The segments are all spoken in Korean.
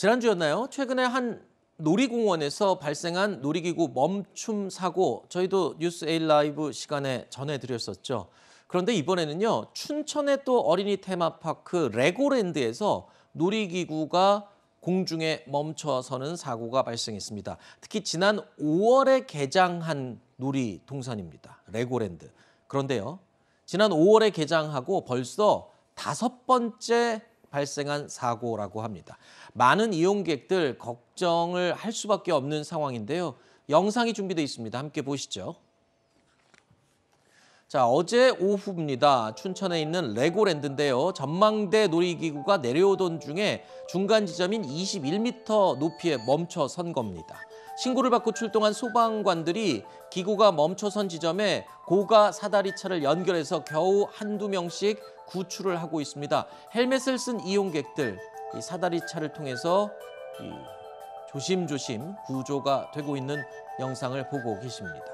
지난주였나요? 최근에 한 놀이공원에서 발생한 놀이기구 멈춤 사고 저희도 뉴스 에일 라이브 시간에 전해드렸었죠. 그런데 이번에는요 춘천의 또 어린이 테마파크 레고랜드에서 놀이기구가 공중에 멈춰서는 사고가 발생했습니다. 특히 지난 5월에 개장한 놀이동산입니다. 레고랜드. 그런데요 지난 5월에 개장하고 벌써 다섯 번째 발생한 사고라고 합니다. 많은 이용객들 걱정을 할 수밖에 없는 상황인데요. 영상이 준비되어 있습니다. 함께 보시죠. 자, 어제 오후입니다. 춘천에 있는 레고랜드인데요. 전망대 놀이기구가 내려오던 중에 중간 지점인 21m 높이에 멈춰 선 겁니다. 신고를 받고 출동한 소방관들이 기구가 멈춰 선 지점에 고가 사다리차를 연결해서 겨우 한두 명씩 구출을 하고 있습니다. 헬멧을 쓴 이용객들 이 사다리차를 통해서 이 조심조심 구조가 되고 있는 영상을 보고 계십니다.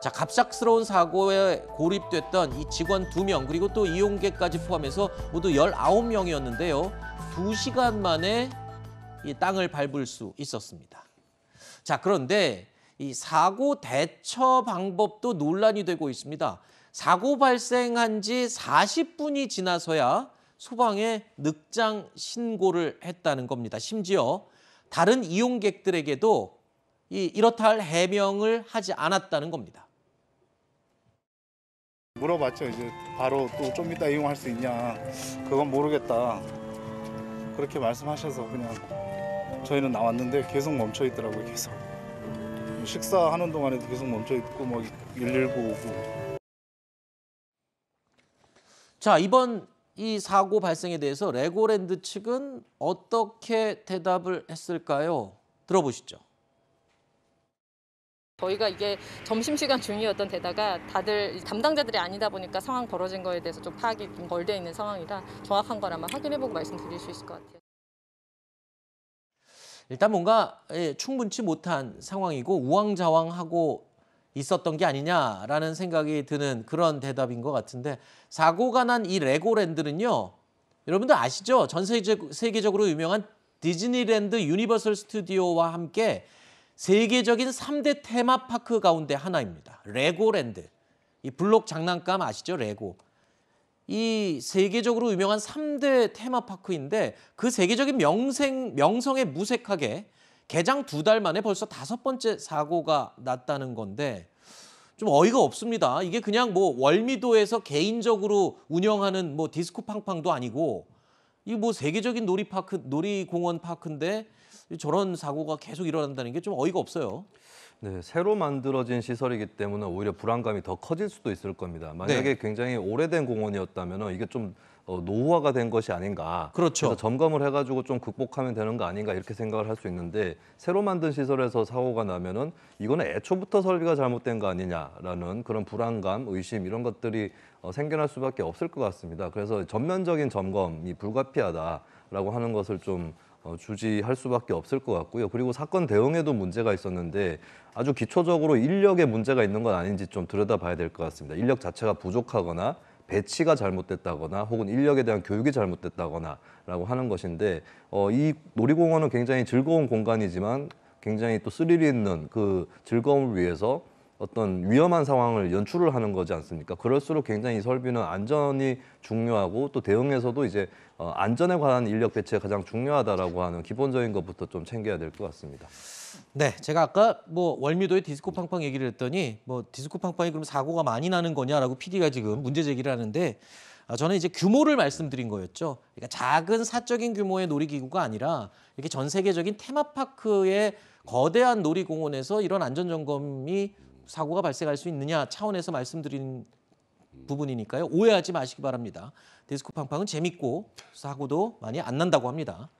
자, 갑작스러운 사고에 고립됐던 이 직원 두 명 그리고 또 이용객까지 포함해서 모두 1 9명이었는데요2시간 만에 이 땅을 밟을 수 있었습니다. 자, 그런데 이 사고 대처 방법도 논란이 되고 있습니다. 사고 발생한 지4 0 분이 지나서야 소방에 늑장 신고를 했다는 겁니다. 심지어 다른 이용객들에게도 이렇다 할 해명을 하지 않았다는 겁니다. 물어봤죠. 이제 바로 또좀 이따 이용할 수 있냐. 그건 모르겠다. 그렇게 말씀하셔서 그냥 저희는 나왔는데 계속 멈춰 있더라고요. 계속. 식사하는 동안에도 계속 멈춰 있고 뭐119 오고. 자, 이번 이 사고 발생에 대해서 레고랜드 측은 어떻게 대답을 했을까요? 들어보시죠. 저희가 이게 점심시간 중이었던 데다가 다들 담당자들이 아니다 보니까 상황 벌어진 거에 대해서 좀 파악이 좀덜돼 있는 상황이라 정확한 걸 아마 확인해보고 말씀드릴 수 있을 것 같아요. 일단 뭔가 예, 충분치 못한 상황이고 우왕좌왕하고 있었던 게 아니냐라는 생각이 드는 그런 대답인 것 같은데 사고가 난 이 레고랜드는요. 여러분들 아시죠? 전 세계, 적으로 유명한 디즈니랜드 유니버설 스튜디오와 함께 세계적인 3대 테마파크 가운데 하나입니다. 레고랜드. 이 블록 장난감 아시죠? 레고. 이 세계적으로 유명한 3대 테마파크인데 그 세계적인 명생, 명성에 무색하게 개장 두 달 만에 벌써 다섯 번째 사고가 났다는 건데 좀 어이가 없습니다. 이게 그냥 뭐 월미도에서 개인적으로 운영하는 뭐 디스코 팡팡도 아니고 이 뭐 세계적인 놀이파크, 놀이공원 파크인데 저런 사고가 계속 일어난다는 게 좀 어이가 없어요. 네, 새로 만들어진 시설이기 때문에 오히려 불안감이 더 커질 수도 있을 겁니다. 만약에 네. 굉장히 오래된 공원이었다면 이게 좀 어, 노후화가 된 것이 아닌가. 그렇죠. 그래서 점검을 해가지고 좀 극복하면 되는 거 아닌가 이렇게 생각을 할 수 있는데 새로 만든 시설에서 사고가 나면은 이거는 애초부터 설비가 잘못된 거 아니냐라는 그런 불안감, 의심 이런 것들이 어, 생겨날 수밖에 없을 것 같습니다. 그래서 전면적인 점검이 불가피하다라고 하는 것을 좀 어, 주지할 수밖에 없을 것 같고요. 그리고 사건 대응에도 문제가 있었는데 아주 기초적으로 인력에 문제가 있는 건 아닌지 좀 들여다봐야 될 것 같습니다. 인력 자체가 부족하거나 배치가 잘못됐다거나 혹은 인력에 대한 교육이 잘못됐다거나 라고 하는 것인데 어, 이 놀이공원은 굉장히 즐거운 공간이지만 굉장히 또 스릴 있는 그 즐거움을 위해서 어떤 위험한 상황을 연출을 하는 거지 않습니까? 그럴수록 굉장히 이 설비는 안전이 중요하고 또 대응에서도 이제 어, 안전에 관한 인력 대체가 가장 중요하다라고 하는 기본적인 것부터 좀 챙겨야 될 것 같습니다. 네, 제가 아까 뭐 월미도의 디스코 팡팡 얘기를 했더니 뭐 디스코 팡팡이 그럼 사고가 많이 나는 거냐라고 PD가 지금 문제 제기를 하는데 아, 저는 이제 규모를 말씀드린 거였죠. 그러니까 작은 사적인 규모의 놀이기구가 아니라 이렇게 전 세계적인 테마파크의 거대한 놀이공원에서 이런 안전점검이 사고가 발생할 수 있느냐 차원에서 말씀드린 부분이니까요. 오해하지 마시기 바랍니다. 디스코 팡팡은 재밌고 사고도 많이 안 난다고 합니다.